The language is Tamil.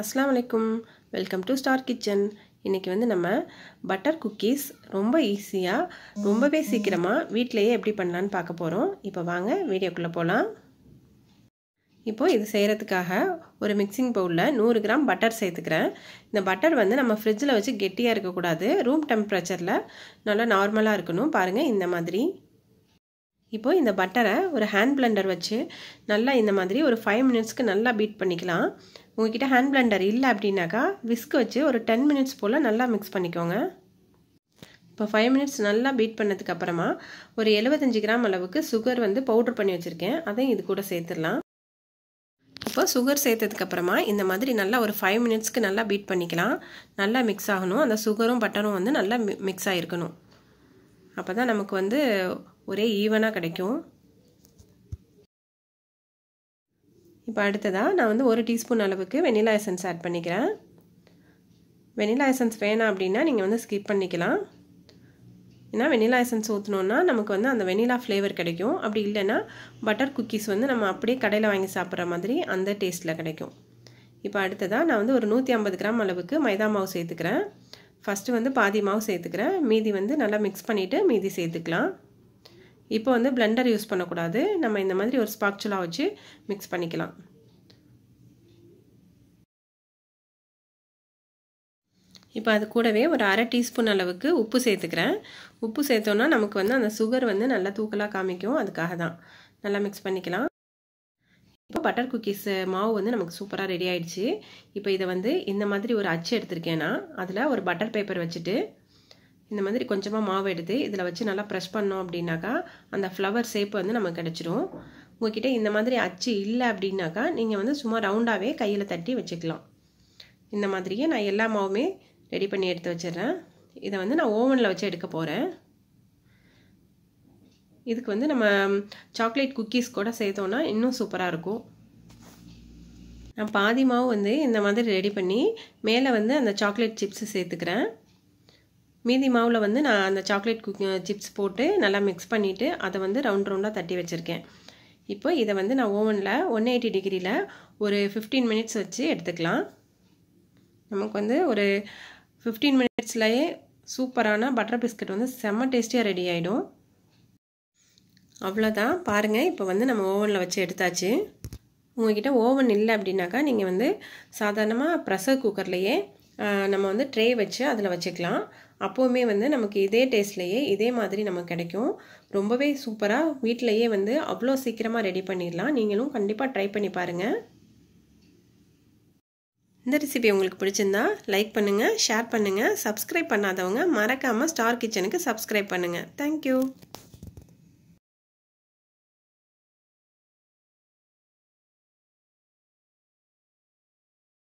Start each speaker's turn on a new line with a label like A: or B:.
A: அஸ்லாம் வலைக்கும் வெல்கம் டு ஸ்டார் கிச்சன் இன்றைக்கி வந்து நம்ம பட்டர் குக்கீஸ் ரொம்ப ஈஸியாக ரொம்பவே சீக்கிரமாக வீட்டிலையே எப்படி பண்ணலான்னு பார்க்க போகிறோம் இப்போ வாங்க வீடியோக்குள்ளே போகலாம் இப்போது இது செய்கிறதுக்காக ஒரு மிக்சிங் பவுலில் நூறு கிராம் பட்டர் சேர்த்துக்கிறேன் இந்த பட்டர் வந்து நம்ம ஃப்ரிட்ஜில் வச்சு கெட்டியாக இருக்கக்கூடாது ரூம் டெம்பரேச்சரில் நல்லா நார்மலாக இருக்கணும் பாருங்கள் இந்த மாதிரி இப்போது இந்த பட்டரை ஒரு ஹேண்ட் பிளண்டர் வச்சு நல்லா இந்த மாதிரி ஒரு ஃபைவ் மினிட்ஸ்க்கு நல்லா பீட் பண்ணிக்கலாம் உங்ககிட்ட ஹேண்ட் பிளண்டர் இல்லை அப்படின்னாக்கா விஸ்க் வச்சு ஒரு டென் மினிட்ஸ் போல் நல்லா மிக்ஸ் பண்ணிக்கோங்க இப்போ ஃபைவ் மினிட்ஸ் நல்லா பீட் பண்ணதுக்கு அப்புறமா ஒரு எழுபத்தஞ்சு கிராம் அளவுக்கு சுகர் வந்து பவுடர் பண்ணி வச்சுருக்கேன் அதையும் இது கூட சேர்த்துடலாம் இப்போ சுகர் சேர்த்ததுக்கப்புறமா இந்த மாதிரி நல்லா ஒரு ஃபைவ் மினிட்ஸ்க்கு நல்லா பீட் பண்ணிக்கலாம் நல்லா மிக்ஸ் ஆகணும் அந்த சுகரும் பட்டரும் வந்து நல்லா மிக்ஸ் ஆகிருக்கணும் அப்போ தான் நமக்கு வந்து ஒரே ஈவனாக கிடைக்கும் இப்போ அடுத்ததாக நான் வந்து ஒரு டீஸ்பூன் அளவுக்கு வெனிலா எசன்ஸ் ஆட் பண்ணிக்கிறேன் வெனிலா எசன்ஸ் வேணாம் அப்படின்னா நீங்கள் வந்து ஸ்கிப் பண்ணிக்கலாம் ஏன்னா வெனிலா எசன்ஸ் ஊற்றினோன்னா நமக்கு வந்து அந்த வெனிலா ஃப்ளேவர் கிடைக்கும் அப்படி இல்லைன்னா பட்டர் குக்கீஸ் வந்து நம்ம அப்படியே கடையில் வாங்கி சாப்பிட்ற மாதிரி அந்த டேஸ்ட்டில் கிடைக்கும் இப்போ அடுத்ததாக நான் வந்து ஒரு நூற்றி ஐம்பது கிராம் அளவுக்கு மைதா மாவு சேர்த்துக்கிறேன் ஃபஸ்ட்டு வந்து பாதி மாவு சேர்த்துக்கிறேன் மீதி வந்து நல்லா மிக்ஸ் பண்ணிவிட்டு மீதி சேர்த்துக்கலாம் இப்போ வந்து பிளெண்டர் யூஸ் பண்ணக்கூடாது நம்ம இந்த மாதிரி ஒரு ஸ்பாக்சுலா வச்சு மிக்ஸ் பண்ணிக்கலாம் இப்போ அது கூடவே ஒரு அரை டீஸ்பூன் அளவுக்கு உப்பு சேர்த்துக்கிறேன் உப்பு சேர்த்தோன்னா நமக்கு வந்து அந்த சுகர் வந்து நல்லா தூக்கலாக காமிக்கும் அதுக்காக தான் நல்லா மிக்ஸ் பண்ணிக்கலாம் இப்போ பட்டர் குக்கீஸ் மாவு வந்து நமக்கு சூப்பராக ரெடி ஆயிடுச்சு இப்போ இதை வந்து இந்த மாதிரி ஒரு அச்சு எடுத்திருக்கேன்னா அதில் ஒரு பட்டர் பேப்பர் வச்சுட்டு இந்த மாதிரி கொஞ்சமாக மாவு எடுத்து இதில் வச்சு நல்லா ப்ரெஷ் பண்ணோம் அப்படின்னாக்கா அந்த ஃப்ளவர் ஷேப் வந்து நமக்கு கிடச்சிரும் உங்கள்கிட்ட இந்த மாதிரி அச்சு இல்லை அப்படின்னாக்கா நீங்கள் வந்து சும்மா ரவுண்டாகவே கையில் தட்டி வச்சுக்கலாம் இந்த மாதிரியே நான் எல்லா மாவுமே ரெடி பண்ணி எடுத்து வச்சிடுறேன் இதை வந்து நான் ஓவனில் வச்சு எடுக்க போகிறேன் இதுக்கு வந்து நம்ம சாக்லேட் குக்கீஸ் கூட சேர்த்தோன்னா இன்னும் சூப்பராக இருக்கும் நான் பாதி மாவு வந்து இந்த மாதிரி ரெடி பண்ணி மேலே வந்து அந்த சாக்லேட் சிப்ஸு சேர்த்துக்கிறேன் மீதி மாவில் வந்து நான் அந்த சாக்லேட் குக் சிப்ஸ் போட்டு நல்லா மிக்ஸ் பண்ணிவிட்டு அதை வந்து ரவுண்ட் ரவுண்டாக தட்டி வச்சுருக்கேன் இப்போ இதை வந்து நான் ஓவனில் ஒன் எயிட்டி டிகிரியில் ஒரு ஃபிஃப்டீன் மினிட்ஸ் வச்சு எடுத்துக்கலாம் நமக்கு வந்து ஒரு ஃபிஃப்டீன் மினிட்ஸ்லேயே சூப்பரான பட்டர் பிஸ்கட் வந்து செம்ம டேஸ்டியாக ரெடி ஆகிடும் அவ்வளோதான் பாருங்கள் இப்போ வந்து நம்ம ஓவனில் வச்சு எடுத்தாச்சு உங்கள்கிட்ட ஓவன் இல்லை அப்படின்னாக்கா நீங்கள் வந்து சாதாரணமாக ப்ரெஷர் குக்கர்லேயே நம்ம வந்து ட்ரே வச்சு அதில் வச்சுக்கலாம் அப்போவுமே வந்து நமக்கு இதே டேஸ்ட்லேயே இதே மாதிரி நமக்கு கிடைக்கும் ரொம்பவே சூப்பராக வீட்டிலையே வந்து அவ்வளோ சீக்கிரமாக ரெடி பண்ணிடலாம் நீங்களும் கண்டிப்பாக ட்ரை பண்ணி பாருங்கள் இந்த ரெசிபி உங்களுக்கு பிடிச்சிருந்தா லைக் பண்ணுங்கள் ஷேர் பண்ணுங்கள் சப்ஸ்கிரைப் பண்ணாதவங்க மறக்காமல் ஸ்டார் கிச்சனுக்கு சப்ஸ்கிரைப் பண்ணுங்கள் தேங்க்யூ